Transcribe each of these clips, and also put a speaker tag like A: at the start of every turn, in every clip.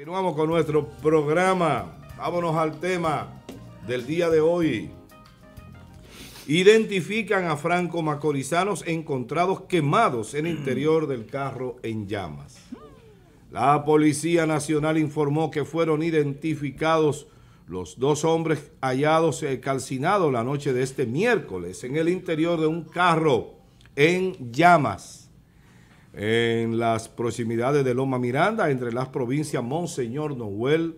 A: Continuamos con nuestro programa. Vámonos al tema del día de hoy. Identifican a Franco Macorizanos encontrados quemados en el mm. interior del carro en llamas. La Policía Nacional informó que fueron identificados los dos hombres hallados eh, calcinados la noche de este miércoles en el interior de un carro en llamas en las proximidades de Loma Miranda, entre las provincias Monseñor Noel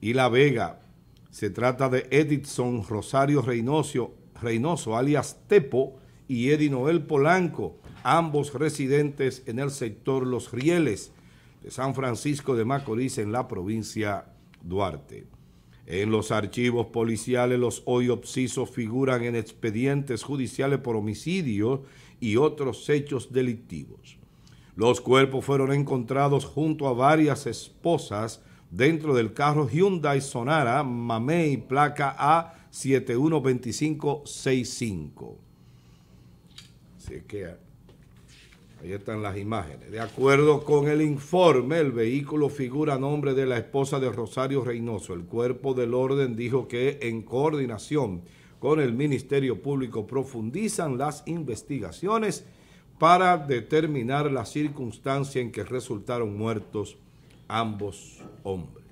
A: y La Vega. Se trata de Edison Rosario Reynoso, alias Tepo, y Eddie Noel Polanco, ambos residentes en el sector Los Rieles de San Francisco de Macorís en la provincia Duarte. En los archivos policiales los hoy obsisos figuran en expedientes judiciales por homicidio y otros hechos delictivos. Los cuerpos fueron encontrados junto a varias esposas dentro del carro Hyundai Sonara Mamey placa A712565. Así que ahí están las imágenes. De acuerdo con el informe, el vehículo figura a nombre de la esposa de Rosario Reynoso. El cuerpo del orden dijo que en coordinación con el Ministerio Público profundizan las investigaciones para determinar la circunstancia en que resultaron muertos ambos hombres.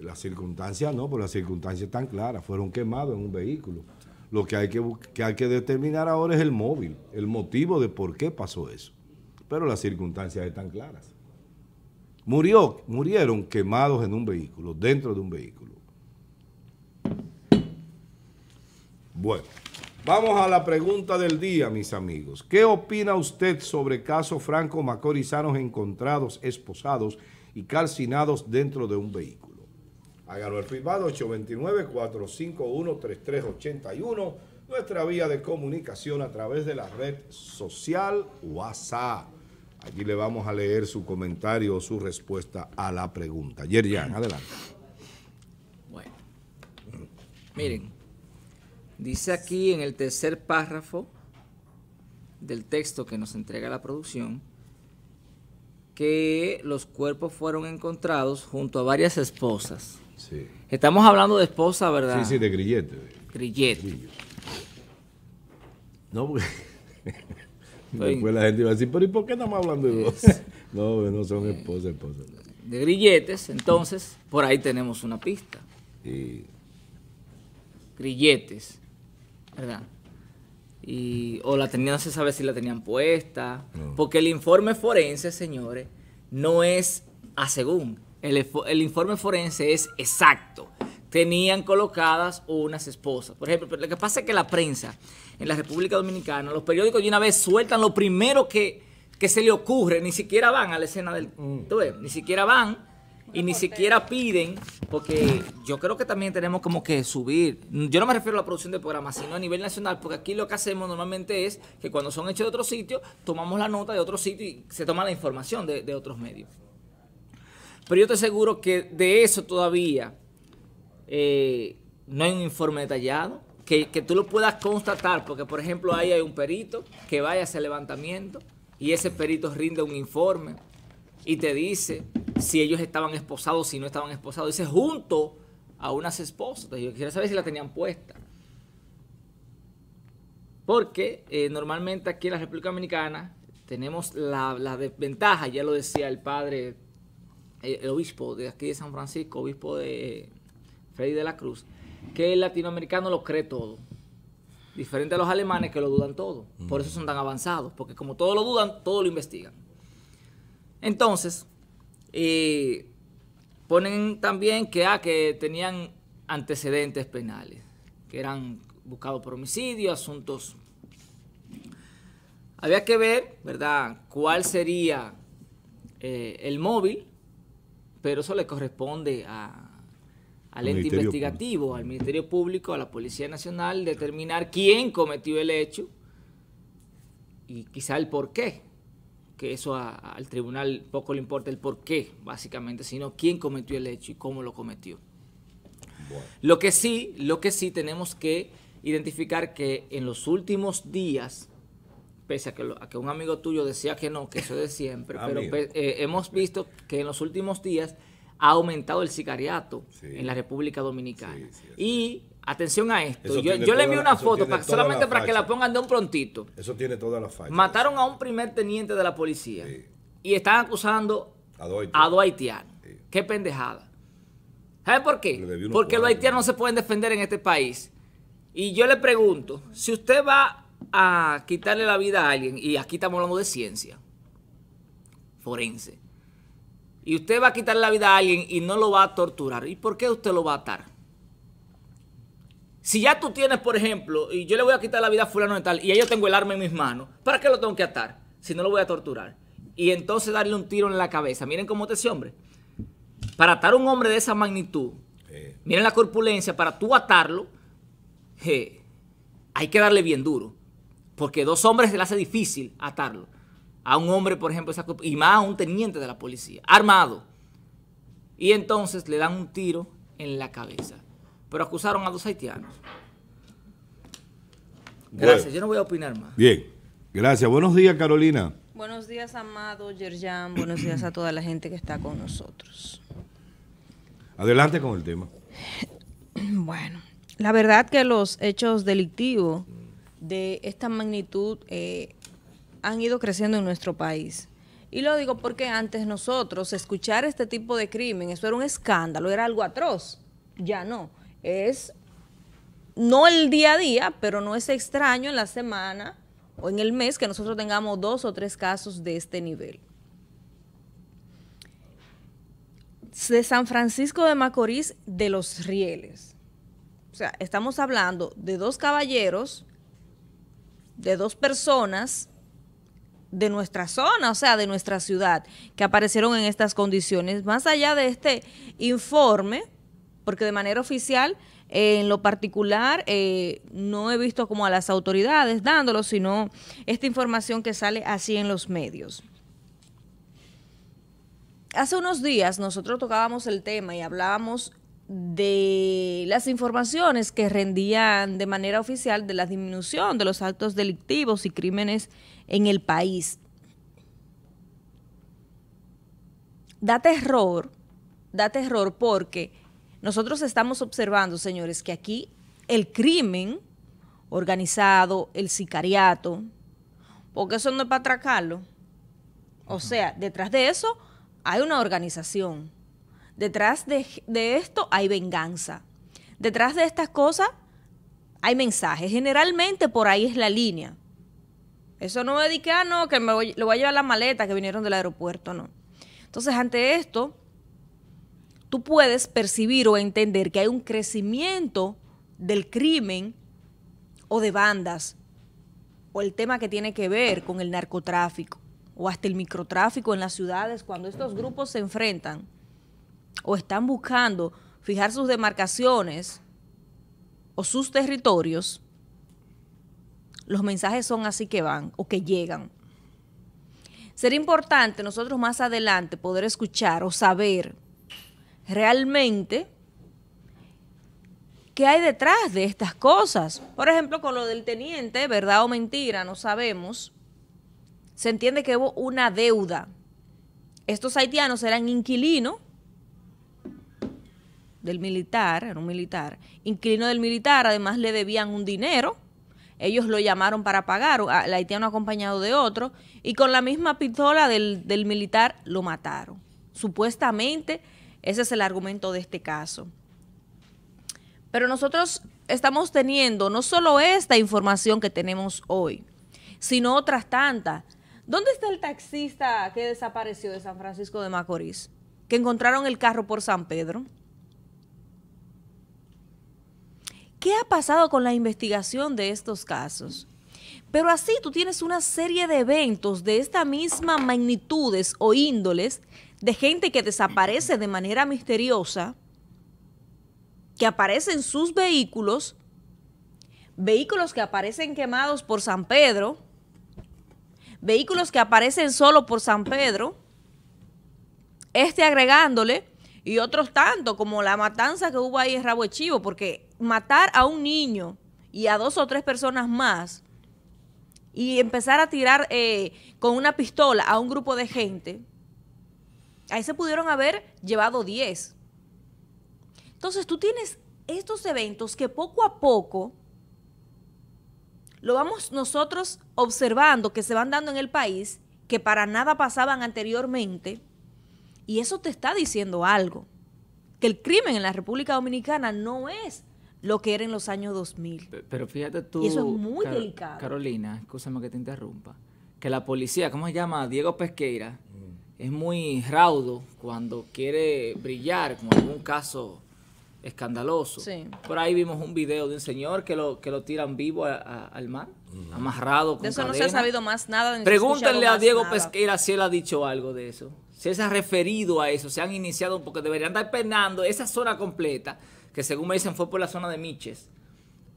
A: La circunstancia no, pero pues las circunstancias tan clara. fueron quemados en un vehículo. Lo que hay que, que hay que determinar ahora es el móvil, el motivo de por qué pasó eso. Pero las circunstancias están claras. Murió, murieron quemados en un vehículo, dentro de un vehículo. Bueno. Vamos a la pregunta del día, mis amigos. ¿Qué opina usted sobre casos Franco Macorizanos encontrados, esposados y calcinados dentro de un vehículo? Hágalo al privado 829-451-3381, nuestra vía de comunicación a través de la red social WhatsApp. Allí le vamos a leer su comentario o su respuesta a la pregunta. Yerian, adelante.
B: Bueno, miren. Dice aquí en el tercer párrafo del texto que nos entrega la producción que los cuerpos fueron encontrados junto a varias esposas. Sí. Estamos hablando de esposas, ¿verdad? Sí, sí, de grilletes. Grilletes.
A: No, porque... Después la gente iba a decir, pero por qué estamos hablando de dos? no, no son esposas, esposas.
B: De grilletes, entonces, por ahí tenemos una pista. Y... Grilletes. ¿verdad? Y, o la tenían, no se sabe si la tenían puesta, porque el informe forense, señores, no es a según. El, informe forense es exacto. Tenían colocadas unas esposas. Por ejemplo, lo que pasa es que la prensa en la República Dominicana, los periódicos de una vez sueltan lo primero que, se le ocurre, ni siquiera van a la escena del... Mm. Tú Ves, ni siquiera van y ni siquiera piden, porque yo creo que también tenemos como que subir. Yo no me refiero a la producción de programas, sino a nivel nacional, porque aquí lo que hacemos normalmente es que cuando son hechos de otro sitio, tomamos la nota de otro sitio y se toma la información de, otros medios. Pero yo te aseguro que de eso todavía eh, no hay un informe detallado, que, tú lo puedas constatar, porque por ejemplo ahí hay un perito que vaya a ese levantamiento y ese perito rinde un informe y te dice si ellos estaban esposados, si no estaban esposados. Dice junto a unas esposas. Yo quisiera saber si la tenían puesta. Porque eh, normalmente aquí en la República Dominicana tenemos la, desventaja, ya lo decía el padre, eh, el obispo de aquí de San Francisco, obispo de Freddy de la Cruz, que el latinoamericano lo cree todo. Diferente a los alemanes que lo dudan todo. Por eso son tan avanzados, porque como todo lo dudan, todo lo investigan. Entonces, y ponen también que, ah, que tenían antecedentes penales, que eran buscados por homicidio, asuntos... Había que ver, ¿verdad?, cuál sería eh, el móvil, pero eso le corresponde al ente investigativo, al Ministerio Público, a la Policía Nacional, determinar quién cometió el hecho y quizá el por qué que eso al tribunal poco le importa el por qué, básicamente, sino quién cometió el hecho y cómo lo cometió. Lo, que sí, lo que sí tenemos que identificar que en los últimos días, pese a que, que un amigo tuyo decía que no, que eso es de siempre, ah, pero eh, hemos visto que en los últimos días ha aumentado el sicariato en la República Dominicana. y Atención a esto. yo, le envié una foto solamente para que la pongan de un prontito. Eso tiene toda la fallas. Mataron a un primer teniente de la policía y están acusando a dos haitianos. Qué pendejada. ¿Sabe por qué? Porque los haitianos no se pueden defender en este país. Y yo le pregunto, si usted va a quitarle la vida a alguien, y aquí estamos hablando de ciencia forense, y usted va a quitarle la vida a alguien y no lo va a torturar, ¿y por qué usted lo va a atar? Si ya tú tienes, por ejemplo, y yo le voy a quitar la vida a fulano de tal, y yo tengo el arma en mis manos, ¿para qué lo tengo que atar? Si no lo voy a torturar. Y entonces darle un tiro en la cabeza. Miren cómo te ese hombre. Para atar a un hombre de esa magnitud, miren la corpulencia, para tú atarlo, hay que darle bien duro. Porque dos hombres se le hace difícil atarlo. A un hombre, por ejemplo, y más a un teniente de la policía, armado. Y entonces le dan un tiro en la cabeza pero acusaron a dos haitianos.
A: Gracias,
C: yo no voy a opinar más.
A: Bien, gracias. Buenos días, Carolina.
C: Buenos días, Amado, Yerjan. Buenos días a toda la gente que está con nosotros.
A: Adelante con el tema.
C: Bueno, la verdad que los hechos delictivos de esta magnitud eh, han ido creciendo en nuestro país. Y lo digo porque antes nosotros escuchar este tipo de crimen, eso era un escándalo, era algo atroz. Ya no. Es no el día a día, pero no es extraño en la semana o en el mes que nosotros tengamos dos o tres casos de este nivel. De San Francisco de Macorís, de los rieles. O sea, estamos hablando de dos caballeros, de dos personas de nuestra zona, o sea, de nuestra ciudad, que aparecieron en estas condiciones. Más allá de este informe, porque de manera oficial, eh, en lo particular, eh, no he visto como a las autoridades dándolo, sino esta información que sale así en los medios. Hace unos días nosotros tocábamos el tema y hablábamos de las informaciones que rendían de manera oficial de la disminución de los actos delictivos y crímenes en el país. Da terror, da terror porque nosotros estamos observando, señores, que aquí el crimen organizado, el sicariato, porque eso no es para atracarlo. O sea, detrás de eso hay una organización. Detrás de, esto hay venganza. Detrás de estas cosas hay mensajes. Generalmente por ahí es la línea. Eso no me di ah, no, que me lo voy a llevar la maleta que vinieron del aeropuerto, no. Entonces, ante esto, tú puedes percibir o entender que hay un crecimiento del crimen o de bandas o el tema que tiene que ver con el narcotráfico o hasta el microtráfico en las ciudades, cuando estos grupos se enfrentan o están buscando fijar sus demarcaciones o sus territorios, los mensajes son así que van o que llegan. Sería importante nosotros más adelante poder escuchar o saber realmente qué hay detrás de estas cosas. Por ejemplo, con lo del teniente, verdad o mentira, no sabemos, se entiende que hubo una deuda. Estos haitianos eran inquilinos del militar, era un militar, inquilino del militar, además le debían un dinero, ellos lo llamaron para pagar, el haitiano acompañado de otro, y con la misma pistola del, del militar lo mataron. Supuestamente ese es el argumento de este caso. Pero nosotros estamos teniendo no solo esta información que tenemos hoy, sino otras tantas. ¿Dónde está el taxista que desapareció de San Francisco de Macorís? Que encontraron el carro por San Pedro. ¿Qué ha pasado con la investigación de estos casos? Pero así tú tienes una serie de eventos de esta misma magnitudes o índoles de gente que desaparece de manera misteriosa, que aparecen sus vehículos, vehículos que aparecen quemados por San Pedro, vehículos que aparecen solo por San Pedro, este agregándole y otros tanto como la matanza que hubo ahí en Rabo Chivo, porque matar a un niño y a dos o tres personas más y empezar a tirar eh, con una pistola a un grupo de gente, Ahí se pudieron haber llevado 10. Entonces tú tienes estos eventos que poco a poco lo vamos nosotros observando que se van dando en el país, que para nada pasaban anteriormente, y eso te está diciendo algo, que el crimen en la República Dominicana no es lo que era en los años 2000.
B: Pero fíjate tú, es muy delicado. Carolina, escúchame que te interrumpa, que la policía, ¿cómo se llama? Diego Pesqueira es muy raudo cuando quiere brillar como en un caso escandaloso. Por ahí vimos un video de un señor que lo, que lo tiran vivo al mar, amarrado con De eso no se ha sabido
C: más nada. Pregúntenle a Diego Pesqueira
B: Pesquera si él ha dicho algo de eso. Si él se ha referido a eso, se han iniciado, porque deberían estar peinando esa zona completa, que según me dicen fue por la zona de Miches,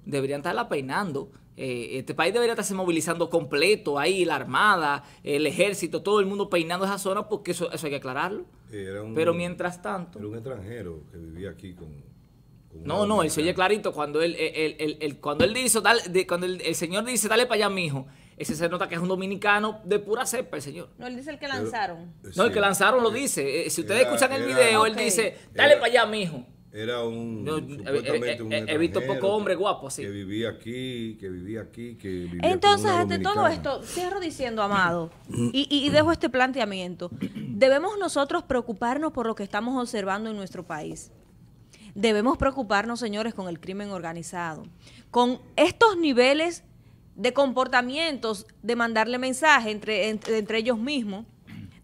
B: deberían estarla peinando eh, eh, este país debería estarse movilizando completo ahí, la Armada, el Ejército, todo el mundo peinando esa zona porque eso, eso hay que aclararlo.
A: Pero mientras tanto... Era un extranjero que vivía aquí con... no, no, él
B: se oye clarito cuando él, cuando él dice, cuando el, señor dice, dale para allá, mijo. Ese se nota que es un dominicano de pura cepa, el señor.
C: No, él dice el que lanzaron.
B: no, el que lanzaron lo dice. Eh, si ustedes escuchan el video, él dice, dale para allá, mijo.
A: Era un. Eh, eh, eh, he, visto poco hombre guapo sí. Que vivía aquí, que vivía aquí, que vivía Entonces, ante todo esto,
C: cierro diciendo, amado, y, dejo este planteamiento. Debemos nosotros preocuparnos por lo que estamos observando en nuestro país. Debemos preocuparnos, señores, con el crimen organizado, con estos niveles de comportamientos, de mandarle mensaje entre, entre ellos mismos,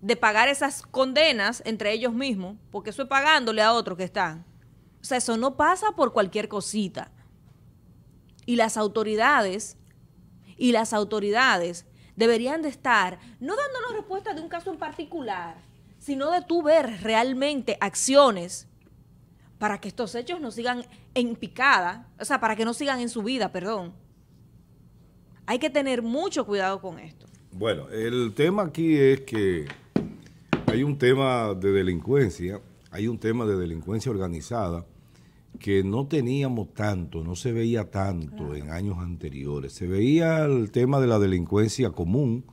C: de pagar esas condenas entre ellos mismos, porque eso es pagándole a otros que están o sea, eso no pasa por cualquier cosita. Y las autoridades, y las autoridades deberían de estar no dándonos respuesta de un caso en particular, sino de tú ver realmente acciones para que estos hechos no sigan en picada, o sea, para que no sigan en su vida, perdón. Hay que tener mucho cuidado con esto.
A: Bueno, el tema aquí es que hay un tema de delincuencia hay un tema de delincuencia organizada que no teníamos tanto, no se veía tanto en años anteriores. Se veía el tema de la delincuencia común,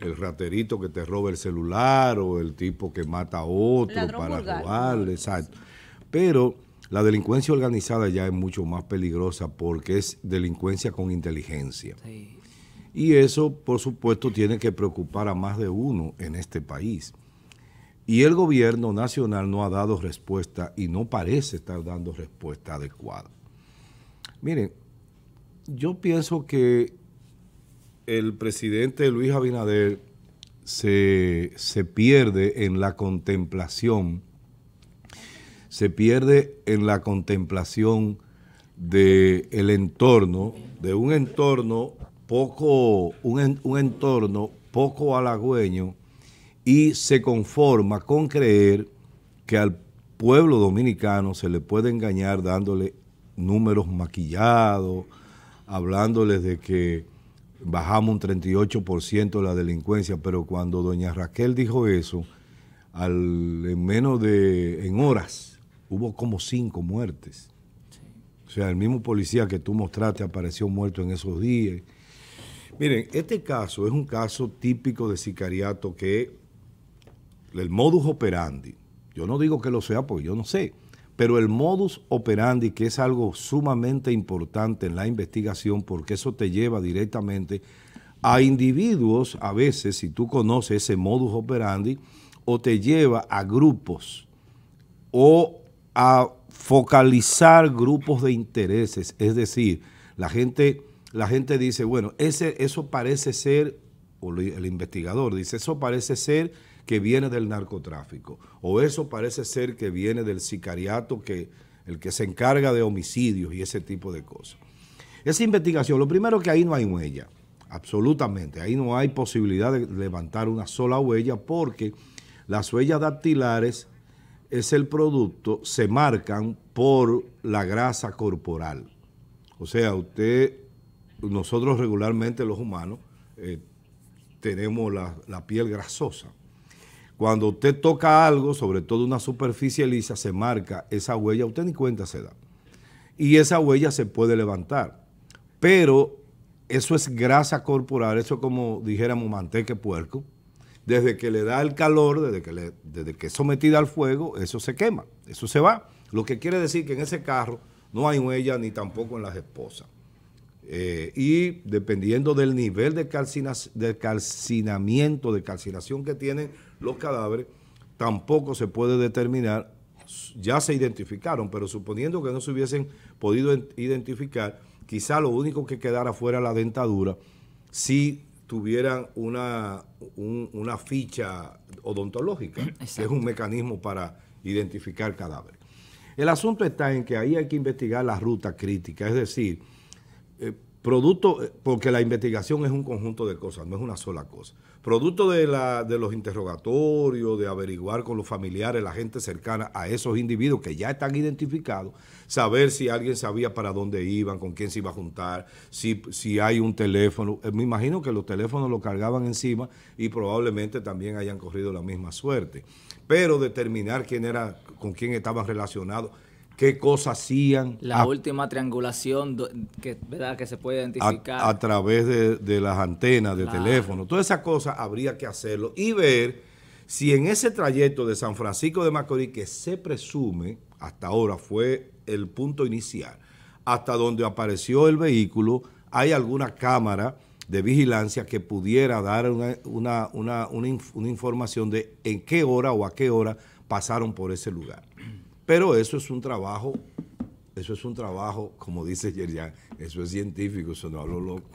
A: el raterito que te roba el celular o el tipo que mata a otro para robarle, exacto. Pero la delincuencia organizada ya es mucho más peligrosa porque es delincuencia con inteligencia. Y eso, por supuesto, tiene que preocupar a más de uno en este país. Y el gobierno nacional no ha dado respuesta y no parece estar dando respuesta adecuada. Miren, yo pienso que el presidente Luis Abinader se, pierde en la contemplación, se pierde en la contemplación del entorno, de un entorno poco, un, un entorno poco halagüeño, y se conforma con creer que al pueblo dominicano se le puede engañar dándole números maquillados, hablándoles de que bajamos un 38% la delincuencia, pero cuando doña Raquel dijo eso, al, en menos de, en horas, hubo como cinco muertes. O sea, el mismo policía que tú mostraste apareció muerto en esos días. Miren, este caso es un caso típico de sicariato que el modus operandi, yo no digo que lo sea porque yo no sé, pero el modus operandi, que es algo sumamente importante en la investigación, porque eso te lleva directamente a individuos, a veces, si tú conoces ese modus operandi, o te lleva a grupos, o a focalizar grupos de intereses. Es decir, la gente, la gente dice, bueno, ese, eso parece ser, o el investigador dice, eso parece ser que viene del narcotráfico, o eso parece ser que viene del sicariato, que, el que se encarga de homicidios y ese tipo de cosas. Esa investigación, lo primero que ahí no hay huella, absolutamente, ahí no hay posibilidad de levantar una sola huella porque las huellas dactilares es el producto, se marcan por la grasa corporal. O sea, usted, nosotros regularmente los humanos eh, tenemos la, piel grasosa. Cuando usted toca algo, sobre todo una superficie lisa, se marca esa huella, usted ni cuenta se da. Y esa huella se puede levantar. Pero eso es grasa corporal, eso es como dijéramos manteca puerco. Desde que le da el calor, desde que, le, desde que es sometida al fuego, eso se quema, eso se va. Lo que quiere decir que en ese carro no hay huella ni tampoco en las esposas. Eh, y dependiendo del nivel de, calcina, de calcinamiento, de calcinación que tienen los cadáveres, tampoco se puede determinar, ya se identificaron, pero suponiendo que no se hubiesen podido identificar, quizá lo único que quedara fuera la dentadura, si tuvieran una, una ficha odontológica, que es un mecanismo para identificar cadáveres. El asunto está en que ahí hay que investigar la ruta crítica, es decir, eh, producto, eh, porque la investigación es un conjunto de cosas, no es una sola cosa. Producto de, la, de los interrogatorios, de averiguar con los familiares, la gente cercana a esos individuos que ya están identificados, saber si alguien sabía para dónde iban, con quién se iba a juntar, si, si hay un teléfono. Eh, me imagino que los teléfonos lo cargaban encima y probablemente también hayan corrido la misma suerte. Pero determinar quién era, con quién estaban relacionados qué cosas hacían. La última triangulación que, ¿verdad? que se puede identificar. A, través de, las antenas de teléfono. Todas esas cosas habría que hacerlo y ver si en ese trayecto de San Francisco de Macorís, que se presume, hasta ahora fue el punto inicial, hasta donde apareció el vehículo, hay alguna cámara de vigilancia que pudiera dar una, una, información de en qué hora o a qué hora pasaron por ese lugar. Pero eso es un trabajo, eso es un trabajo, como dice Yerian, eso es científico, eso no hablo loco.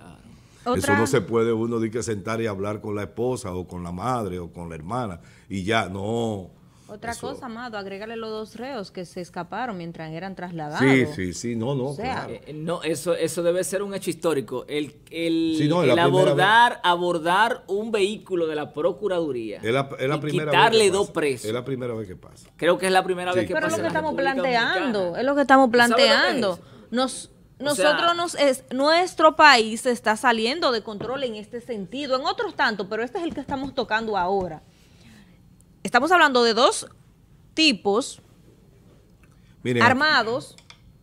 A: Eso no se puede uno de que sentar y hablar con la esposa o con la madre o con la hermana y ya, no.
C: Otra cosa, Amado, agrégale los dos reos que se escaparon mientras eran trasladados. Sí, sí,
A: sí, no, no. Eh,
B: eh, eso, eso debe ser un hecho histórico. El, abordar, abordar un vehículo de la Procuraduría. Es la, primera dos presos. Es la primera vez que pasa. Creo que es la primera vez que pasa. Pero es lo que
C: estamos planteando. Es lo que estamos planteando. nosotros nos es, nuestro país está saliendo de control en este sentido, en otros tantos, pero este es el que estamos tocando ahora estamos hablando de dos tipos armados.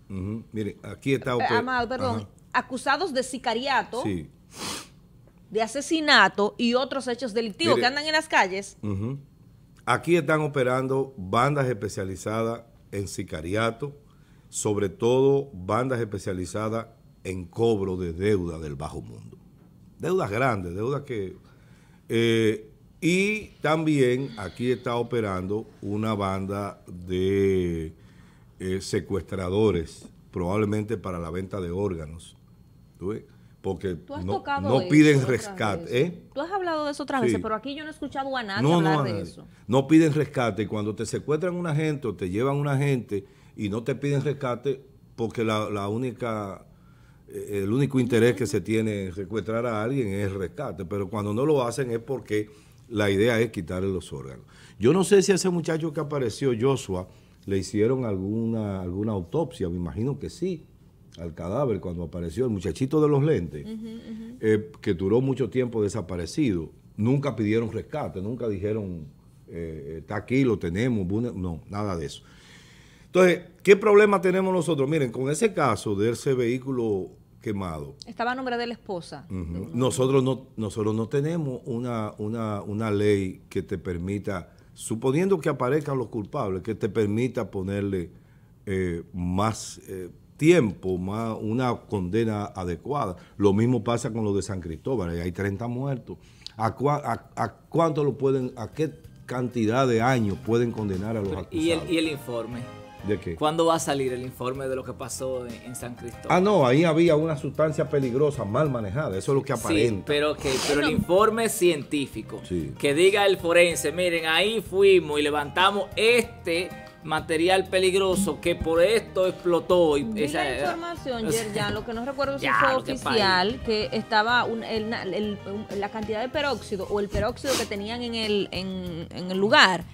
A: mire, aquí está. Eh, perdón.
C: Acusados de sicariato, de asesinato y otros hechos delictivos que andan en las calles.
A: Aquí están operando bandas especializadas en sicariato, sobre todo bandas especializadas en cobro de deuda del bajo mundo. Deudas grandes, deudas que eh, y también aquí está operando una banda de eh, secuestradores, probablemente para la venta de órganos. Porque no, piden rescate. ¿eh?
C: Tú has hablado de eso otras veces, pero aquí yo no he escuchado a nadie hablar de eso.
A: No piden rescate. Cuando te secuestran un agente o te llevan un agente y no te piden rescate, porque la, única eh, el único interés que se tiene en secuestrar a alguien es rescate, pero cuando no lo hacen es porque la idea es quitarle los órganos. Yo no sé si a ese muchacho que apareció, Joshua, le hicieron alguna, alguna autopsia, me imagino que sí, al cadáver cuando apareció, el muchachito de los lentes, eh, que duró mucho tiempo desaparecido. Nunca pidieron rescate, nunca dijeron, eh, está aquí, lo tenemos, no, nada de eso. Entonces, ¿qué problema tenemos nosotros? Miren, con ese caso de ese vehículo quemado.
C: Estaba a nombre de la esposa.
A: Nosotros no, nosotros no tenemos una, una, una ley que te permita, suponiendo que aparezcan los culpables, que te permita ponerle eh, más eh, tiempo, más una condena adecuada. Lo mismo pasa con lo de San Cristóbal, hay 30 muertos. ¿A, a, cuánto lo pueden, a qué cantidad de años pueden condenar a los acusados?
B: y y el informe? ¿Cuándo va a salir el informe de lo que pasó en, San Cristóbal? Ah,
A: no, ahí había una sustancia peligrosa mal manejada, eso es lo que aparenta.
B: pero, que, pero el informe científico, que diga el forense, miren, ahí fuimos y levantamos este material peligroso que por esto explotó. Y la información,
C: lo que no recuerdo si fue oficial, que, estaba la cantidad de peróxido o el peróxido que tenían en el, en el lugar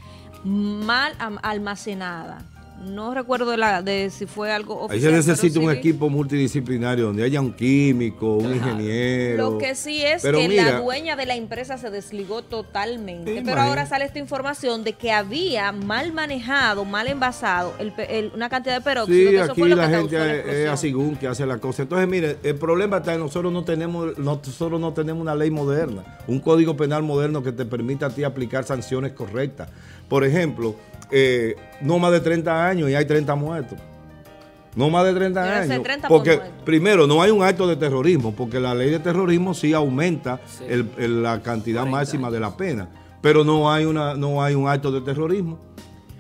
C: mal almacenada. No recuerdo la, de si fue algo oficial. Ahí se necesita un equipo
A: multidisciplinario donde haya un químico, un ingeniero. Lo que sí es que la dueña
C: de la empresa se desligó totalmente. Pero ahora sale esta información de que había mal manejado, mal envasado una cantidad de peróxido. Sí, aquí la gente
A: es así que hace la cosa. Entonces, mire, el problema está que nosotros no tenemos, nosotros no tenemos una ley moderna, un código penal moderno que te permita a ti aplicar sanciones correctas. Por ejemplo, eh, no más de 30 años y hay 30 muertos. No más de 30 años. porque primero, no hay un acto de terrorismo, porque la ley de terrorismo sí aumenta la cantidad máxima de la pena, pero no hay, una, no hay un acto de terrorismo,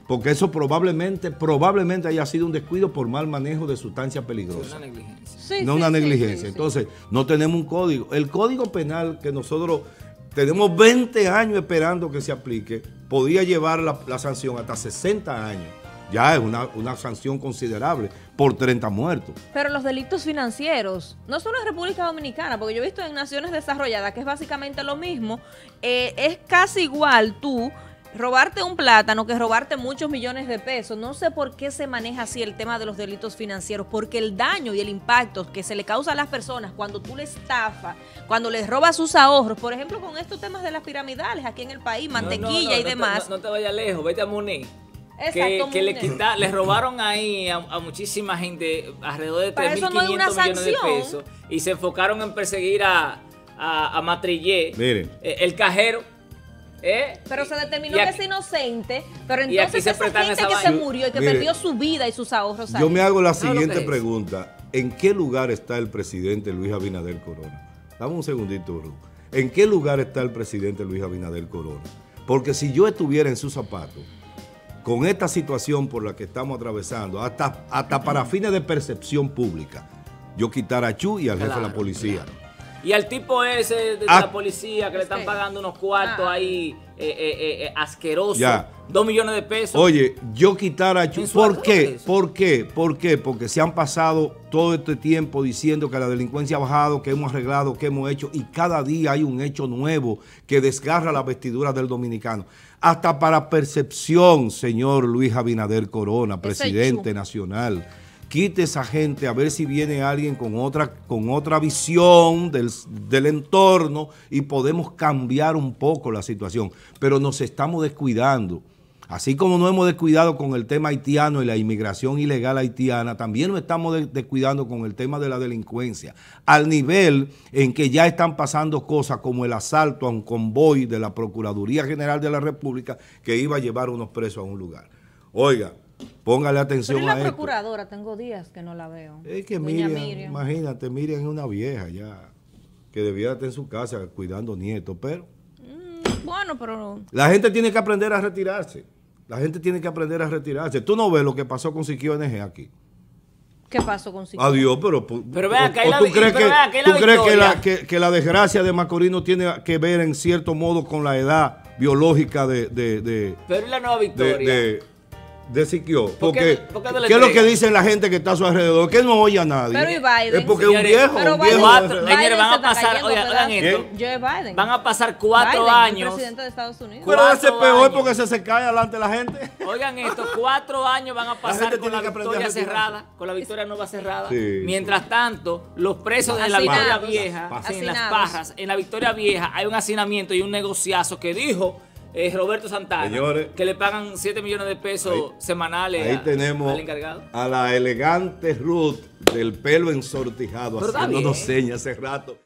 A: porque eso probablemente, probablemente haya sido un descuido por mal manejo de sustancias peligrosas. una negligencia. no una negligencia. Entonces, no tenemos un código. El código penal que nosotros tenemos 20 años esperando que se aplique, podía llevar la, sanción hasta 60 años. Ya es una, sanción considerable por 30 muertos.
C: Pero los delitos financieros, no solo en República Dominicana, porque yo he visto en naciones desarrolladas que es básicamente lo mismo, eh, es casi igual tú robarte un plátano que robarte muchos millones de pesos. No sé por qué se maneja así el tema de los delitos financieros, porque el daño y el impacto que se le causa a las personas cuando tú le estafas, cuando les robas sus ahorros, por ejemplo, con estos temas de las piramidales aquí en el país, mantequilla y demás. no,
B: te vayas lejos, vete a Munich.
C: que, que le,
B: robaron ahí a, muchísima gente alrededor de 3.500 millones de pesos y se enfocaron en perseguir a, a, a Matrillé, eh, el cajero ¿Eh?
C: Pero se determinó que es inocente, pero entonces esa gente que se murió y que perdió su vida y sus ahorros. Yo me hago la siguiente
A: pregunta. ¿En qué lugar está el presidente Luis Abinader Corona? Dame un segundito, ¿En qué lugar está el presidente Luis Abinader Corona? Porque si yo estuviera en sus zapatos, con esta situación por la que estamos atravesando, hasta, hasta para fines de percepción pública, yo quitara a Chu y al jefe de la policía.
B: Y al tipo ese de, la ah. policía que le están pagando unos cuartos ah, ah. ahí eh, eh, eh, asquerosos, dos millones de pesos. Oye,
A: yo quitara a ¿Por qué? ¿Por qué? ¿Por qué? Porque se han pasado todo este tiempo diciendo que la delincuencia ha bajado, que hemos arreglado, que hemos hecho, y cada día hay un hecho nuevo que desgarra la vestidura del dominicano. Hasta para percepción, señor Luis Abinader Corona, presidente nacional quite esa gente, a ver si viene alguien con otra, con otra visión del, del, entorno y podemos cambiar un poco la situación. Pero nos estamos descuidando. Así como nos hemos descuidado con el tema haitiano y la inmigración ilegal haitiana, también nos estamos descuidando con el tema de la delincuencia, al nivel en que ya están pasando cosas como el asalto a un convoy de la Procuraduría General de la República que iba a llevar unos presos a un lugar. Oiga, Póngale atención Pero a la
C: procuradora, tengo días que no la veo. Es que Miriam,
A: imagínate, Miriam es una vieja ya, que debía estar en su casa cuidando nietos, pero...
C: Mm, bueno, pero...
A: La gente tiene que aprender a retirarse. La gente tiene que aprender a retirarse. Tú no ves lo que pasó con Siquio NG aquí. ¿Qué
C: pasó con Siquio? Adiós,
A: pero... Pero vea que la, ¿Tú tú crees que, la, que, la desgracia de Macorino tiene que ver en cierto modo con la edad biológica de... de, de
B: pero la nueva victoria.
A: De, de Siquio. Porque, qué, es lo que dice la gente que está a su alrededor? Que no oye a nadie. Pero y Biden. Es porque es un viejo. Biden van a pasar, oigan, esto.
B: Van a pasar cuatro años. presidente de Estados Unidos. Pero hace peor
A: porque se, se cae delante la gente.
B: Oigan esto, cuatro años van a pasar con la victoria cerrada, con la victoria nueva cerrada. Mientras tanto, los presos de la victoria vieja, en las pajas, en la victoria vieja, hay un hacinamiento y un negociazo que dijo eh, Roberto Santana, que le pagan 7 millones de pesos semanales ahí tenemos encargado.
A: A la elegante Ruth del pelo ensortijado, dos señas hace rato.